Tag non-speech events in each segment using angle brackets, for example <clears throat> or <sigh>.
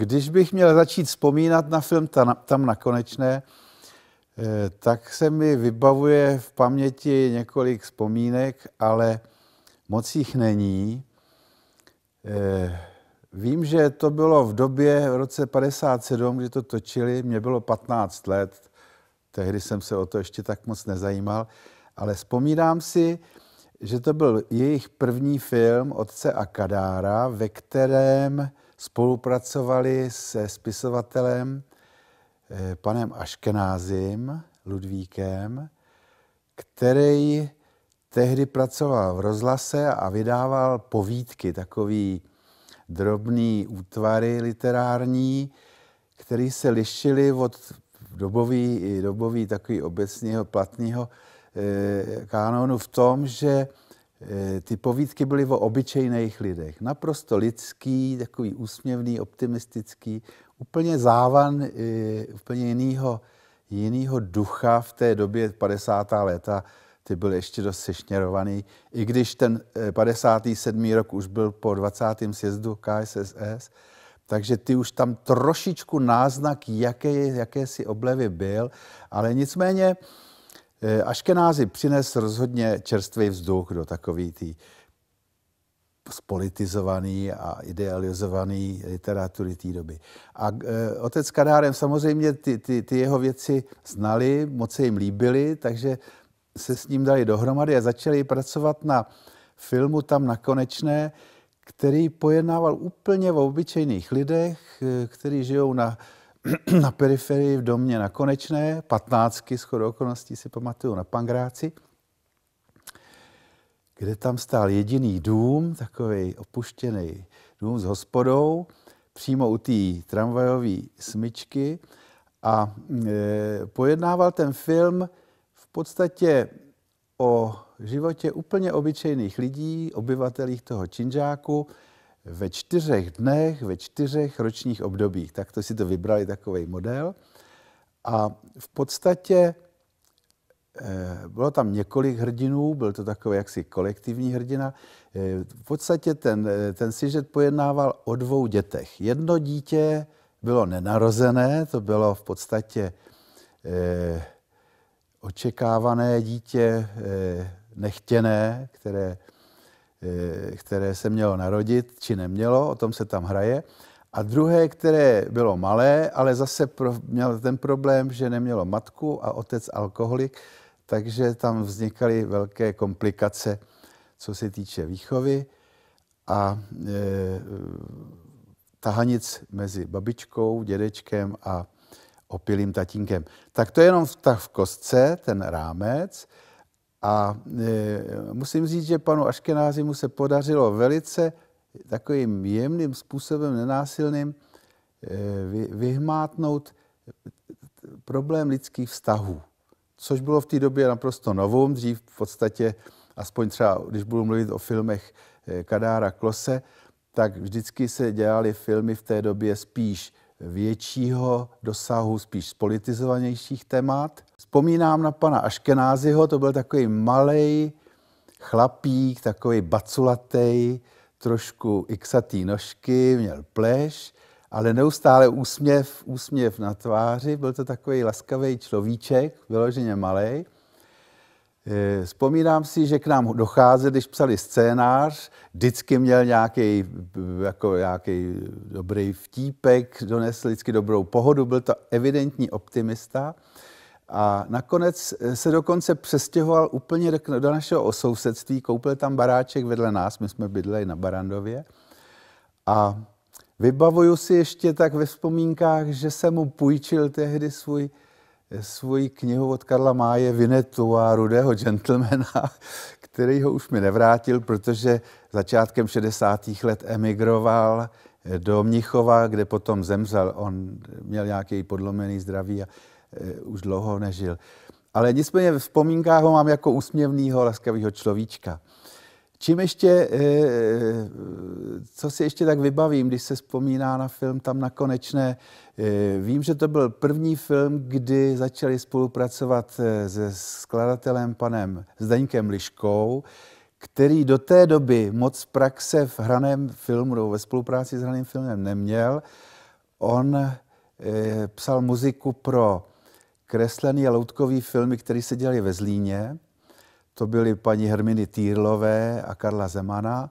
když bych měl začít vzpomínat na film tam, na nakonečné, eh, tak se mi vybavuje v paměti několik vzpomínek, ale moc jich není. Eh, vím, že to bylo v době v roce 57, kdy to točili, mě bylo 15 let, tehdy jsem se o to ještě tak moc nezajímal, ale vzpomínám si, že to byl jejich první film Otce a Kadára, ve kterém spolupracovali se spisovatelem eh, panem Aškenázim Ludvíkem, který tehdy pracoval v rozlase a vydával povídky, takový drobný útvary literární, které se lišily od dobový, dobový takový obecního platného e, v tom, že Eh, ty povídky byly o obyčejných lidech. Naprosto lidský, takový úsměvný, optimistický, úplně závan eh, úplně jinýho, jinýho ducha v té době 50. léta. Ty byly ještě dost sešněrovaný. I když ten 57. Eh, rok už byl po 20. sjezdu KSSS, takže ty už tam trošičku náznak jaké, jaké si oblevy byl, ale nicméně Eh, Aškenázy přines rozhodně čerstvý vzduch do takový tý spolitizovaný a idealizovaný literatury té doby. A e, otec Kadárem samozřejmě ty, ty, ty jeho věci znali, moc se jim líbily, takže se s ním dali dohromady a začali pracovat na filmu tam na konečné, který pojednával úplně o obyčejných lidech, eh, kteří žijou na <clears throat> na periferii v domě na Konečné, patnáctky shodou okolností si pamatuju na Pangráci, kde tam stál jediný dům, takový opuštěný dům s hospodou, přímo u té tramvajové smyčky a e, pojednával ten film v podstatě o životě úplně obyčejných lidí, obyvatelích toho činžáku, ve čtyřech dnech, ve čtyřech ročních obdobích. Tak to si to vybrali takový model. A v podstatě eh, bylo tam několik hrdinů, byl to takový jaksi kolektivní hrdina. Eh, v podstatě ten, eh, ten sižet pojednával o dvou dětech. Jedno dítě bylo nenarozené, to bylo v podstatě eh, očekávané dítě, eh, nechtěné, které Eh, které se mělo narodit, či nemělo, o tom se tam hraje. A druhé, které bylo malé, ale zase pro, měl ten problém, že nemělo matku a otec alkoholik, takže tam vznikaly velké komplikace, co se týče výchovy. A e, tahanic mezi babičkou, dědečkem a opilým tatínkem. Tak to je jenom tak v kostce, ten rámec. A e, musím říct, že panu Aškenázimu se podařilo velice takovým jemným způsobem, nenásilným, e, vyhmátnout problém lidských vztahů, což bylo v té době naprosto novou. Dřív v podstatě, aspoň třeba, když budu mluvit o filmech e, Kadára Klose, tak vždycky se dělali filmy v té době spíš většího dosahu spíš spolitizovanějších témat. Vzpomínám na pana Aškenáziho, to byl takový malý chlapík, takový baculatej, trošku xatý nožky, měl pleš, ale neustále úsměv, úsměv na tváři, byl to takový laskavý človíček, vyloženě malý. Eh, vzpomínám si, že k nám docházeli, když psali scénář, vždycky měl nějaký jako nějaký dobrý vtípek, donesl vždycky dobrou pohodu, byl to evidentní optimista. A nakonec eh, se dokonce přestěhoval úplně do našeho sousedství, koupil tam baráček vedle nás, my jsme bydleli na Barandově. A vybavuju si ještě tak ve vzpomínkách, že jsem mu půjčil tehdy svůj svoji knihu od Karla Máje Vinetu a rudého gentlemana, <laughs> který ho už mi nevrátil, protože začátkem 60. let emigroval do Mnichova, kde potom zemřel. On měl nějaký podlomený zdraví a e, už dlouho nežil. Ale nicméně v vzpomínkách ho mám jako úsměvného, laskavého človíčka. Čím ještě, eh, eh, co si ještě tak vybavím, když se vzpomíná na film Tam na konečné, eh, vím, že to byl první film, kdy začali spolupracovat se skladatelem panem Zdeňkem Liškou, který do té doby moc praxe v hraném filmu nebo ve spolupráci s hraným filmem neměl. On psal muziku pro kreslený a loutkový filmy, které se dělali ve Zlíně to byly paní Herminy Týrlové a Karla Zemana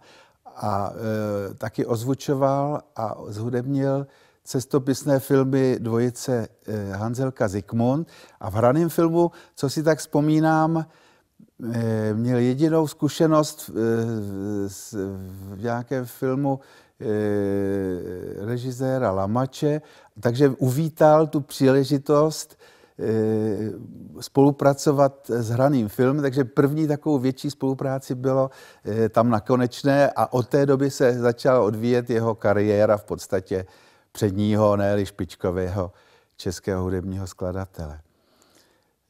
a e, taky ozvučoval a zhudebnil cestopisné filmy dvojice e, Hanzelka Zikmund a v hraném filmu, co si tak vzpomínám, e, měl jedinou zkušenost e, s, v nějakém filmu e, režiséra Lamače, takže uvítal tu příležitost Eh, spolupracovat s hraným filmem, takže první takovou větší spolupráci bylo eh, tam na konečné a od té doby se začala odvíjet jeho kariéra v podstatě předního, ne špičkového českého hudebního skladatele.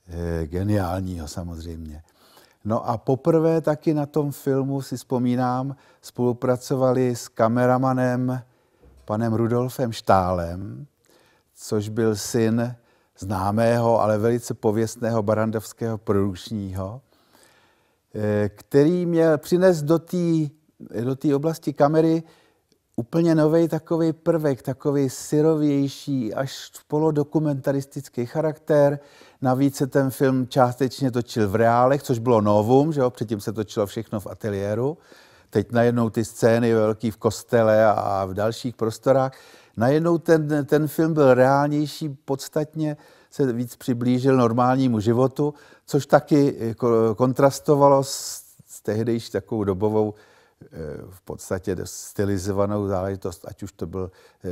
Eh, geniálního samozřejmě. No a poprvé taky na tom filmu, si vzpomínám, spolupracovali s kameramanem panem Rudolfem Štálem, což byl syn známého, ale velice pověstného barandovského produkčního, eh, který měl přinést do té do té oblasti kamery úplně nový takový prvek, takový syrovější, až polodokumentaristický charakter. Navíc se ten film částečně točil v reálech, což bylo novum, že jo? předtím se točilo všechno v ateliéru. Teď najednou ty scény velký v kostele a v dalších prostorách najednou ten, ten film byl reálnější, podstatně se víc přiblížil normálnímu životu, což taky jako, kontrastovalo s, s tehdejší takovou dobovou eh, v podstatě stylizovanou záležitost, ať už to byl eh,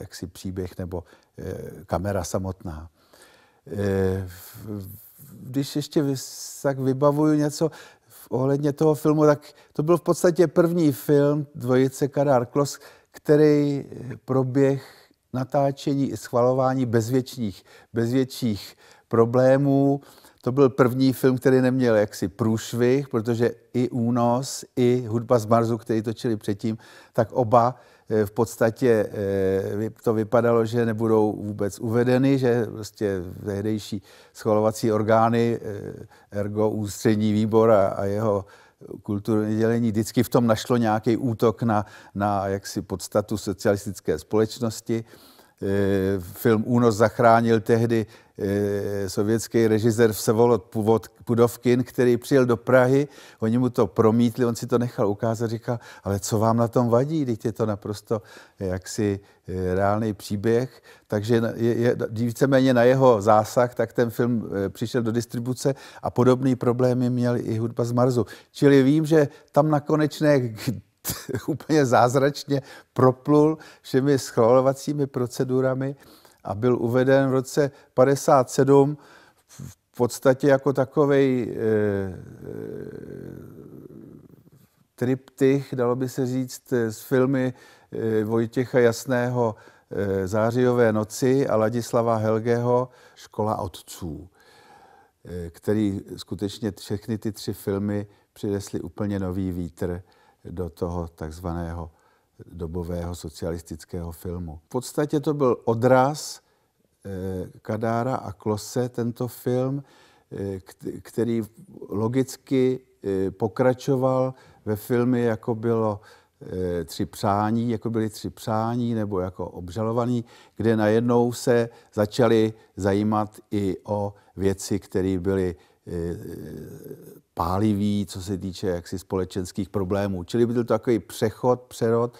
jaksi příběh nebo eh, kamera samotná. Když ještě tak vybavuju něco, ohledně toho filmu, tak to byl v podstatě první film dvojice Kadar Klos, který proběh natáčení i schvalování bezvětších, bezvětších problémů. To byl první film, který neměl jaksi průšvih, protože i Únos, i Hudba z Marzu, který točili předtím, tak oba Eh, v podstatě eh, to vypadalo, že nebudou vůbec uvedeny, že prostě tehdejší schvalovací orgány, eh, ergo ústřední výbor a, a jeho kulturní dělení vždycky v tom našlo nějaký útok na, na jaksi podstatu socialistické společnosti. Eh, film Únos zachránil tehdy eh, sovětský režisér Vsevolod Pudovkin, který přijel do Prahy, oni mu to promítli, on si to nechal ukázat, říkal, ale co vám na tom vadí, teď je to naprosto eh, jaksi reálný příběh, takže je, je, víceméně na jeho zásah, tak ten film přišel do distribuce a podobný problémy měl i hudba z Marzu. Čili vím, že tam na konečné <laughs> úplně zázračně proplul všemi schvalovacími procedurami a byl uveden v roce 57 v podstatě jako takovej e, triptych, dalo by se říct, z filmy eh, Vojtěcha Jasného Zářijové noci a Ladislava Helgeho Škola otců, který skutečně všechny ty tři filmy přinesly úplně nový vítr do toho takzvaného dobového socialistického filmu. V podstatě to byl odraz eh, Kadára a Klose, tento film, eh, který logicky eh, pokračoval ve filmy, jako bylo Tři přání, jako byly Tři přání nebo jako Obžalovaný, kde najednou se začali zajímat i o věci, které byly E, e, pálivý, co se týče jaksi společenských problémů. Čili byl to takový přechod, přerod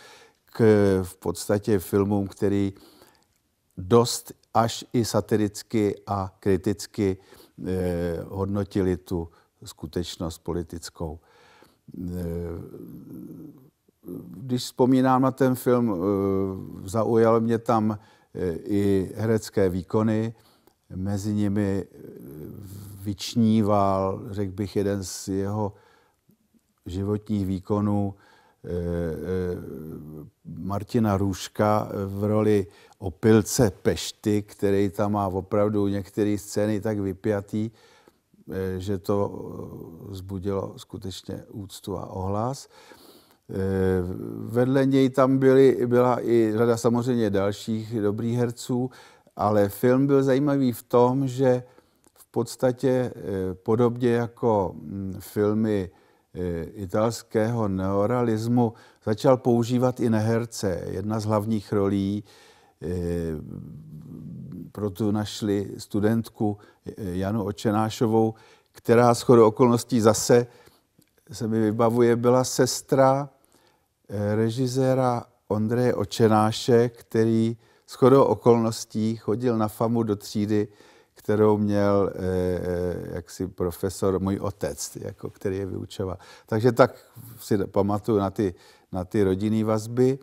k v podstatě filmům, který dost až i satiricky a kriticky eh, hodnotili tu skutečnost politickou. E, když vzpomínám na ten film, zaujal mě tam i herecké výkony, mezi nimi vyčníval, řekl bych, jeden z jeho životních výkonů eh, eh, Martina Růžka v roli opilce Pešty, který tam má opravdu některé scény tak vypjatý, eh, že to zbudilo skutečně úctu a ohlas. Vedle něj tam byly, byla i řada samozřejmě dalších dobrých herců, ale film byl zajímavý v tom, že podstatě eh, podobně jako mm, filmy eh, italského neorealismu začal používat i neherce. Jedna z hlavních rolí eh, proto našli studentku Janu Očenášovou, která s chodou okolností zase se mi vybavuje, byla sestra režiséra Ondreje Očenáše, který s chodou okolností chodil na famu do třídy kterou měl eh, eh, jaksi profesor, můj otec, jako, který je vyučoval. Takže tak si pamatuju na ty, na ty rodinné vazby.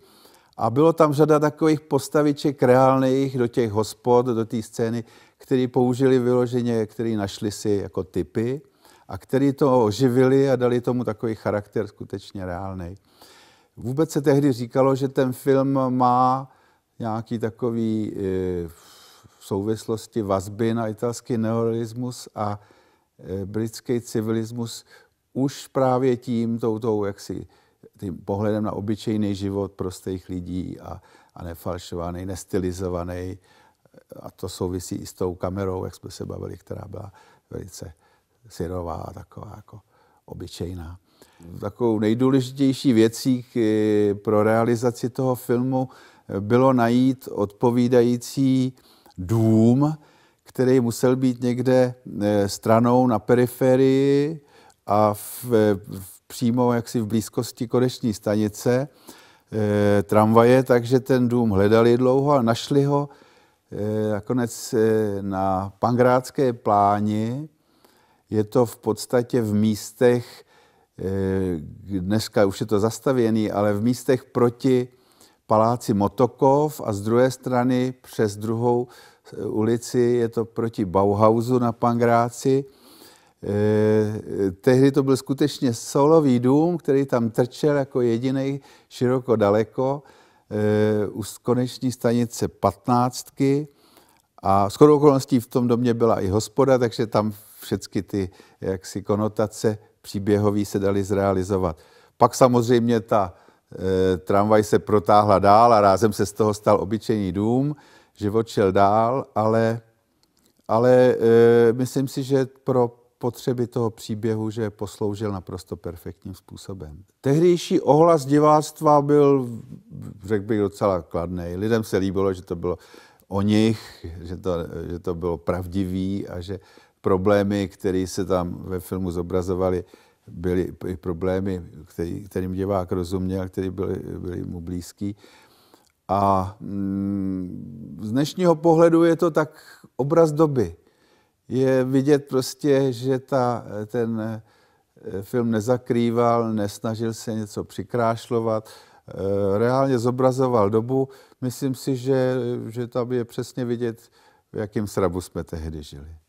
A bylo tam řada takových postaviček reálných do těch hospod, do té scény, který použili vyloženě, který našli si jako typy a který to oživili a dali tomu takový charakter skutečně reálný. Vůbec se tehdy říkalo, že ten film má nějaký takový eh, souvislosti vazby na italský neorealismus a e, britský civilismus už právě tím, toutou, jaksi, tím pohledem na obyčejný život prostých lidí a, a nefalšovaný, nestylizovaný. E, a to souvisí i s tou kamerou, jak jsme se bavili, která byla velice syrová a taková jako obyčejná. Takovou nejdůležitější věcí e, pro realizaci toho filmu bylo najít odpovídající dům, který musel být někde eh, stranou na periferii a v, eh, v, přímo jaksi v blízkosti koneční stanice e, tramvaje, takže ten dům hledali dlouho a našli ho nakonec e, na Pangrádské pláni. Je to v podstatě v místech, e, dneska už je to zastavěný, ale v místech proti paláci Motokov a z druhé strany přes druhou eh, ulici je to proti Bauhausu na Pangráci. Eh, tehdy to byl skutečně solový dům, který tam trčel jako jediný široko daleko eh, u koneční stanice 15. A shodou okolností v tom domě byla i hospoda, takže tam všechny ty jaksi konotace příběhové se daly zrealizovat. Pak samozřejmě ta Eh, tramvaj se protáhla dál a rázem se z toho stal obyčejný dům, život šel dál, ale, ale eh, myslím si, že pro potřeby toho příběhu, že posloužil naprosto perfektním způsobem. Tehdejší ohlas diváctva byl, řekl bych, docela kladný. Lidem se líbilo, že to bylo o nich, že to, že to bylo pravdivý a že problémy, které se tam ve filmu zobrazovaly, byly i problémy, který, kterým divák rozuměl, který byly, byly mu blízký. A mm, z dnešního pohledu je to tak obraz doby. Je vidět prostě, že ta, ten eh, film nezakrýval, nesnažil se něco přikrášlovat, eh, reálně zobrazoval dobu. Myslím si, že, že tam je přesně vidět, v jakém srabu jsme tehdy žili.